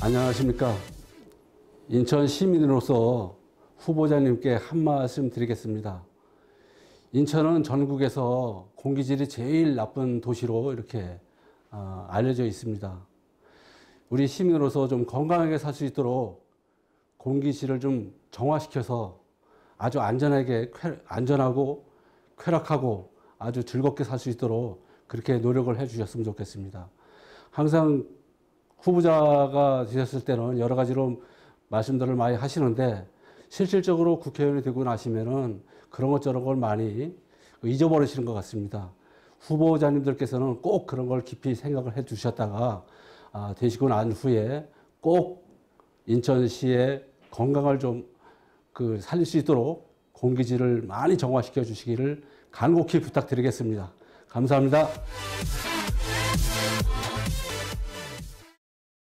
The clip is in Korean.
안녕하십니까. 인천 시민으로서 후보자님께 한 말씀 드리겠습니다. 인천은 전국에서 공기질이 제일 나쁜 도시로 이렇게 아, 알려져 있습니다. 우리 시민으로서 좀 건강하게 살 수 있도록 공기질을 좀 정화시켜서 아주 안전하게 안전하고 쾌락하고 아주 즐겁게 살 수 있도록 그렇게 노력을 해 주셨으면 좋겠습니다. 항상 후보자가 되셨을 때는 여러 가지로 말씀들을 많이 하시는데 실질적으로 국회의원이 되고 나시면은 그런 것 저런 걸 많이 잊어버리시는 것 같습니다. 후보자님들께서는 꼭 그런 걸 깊이 생각을 해 주셨다가 아, 되시고 난 후에 꼭 인천시의 건강을 좀 그 살릴 수 있도록 공기질을 많이 정화시켜 주시기를 간곡히 부탁드리겠습니다. 감사합니다.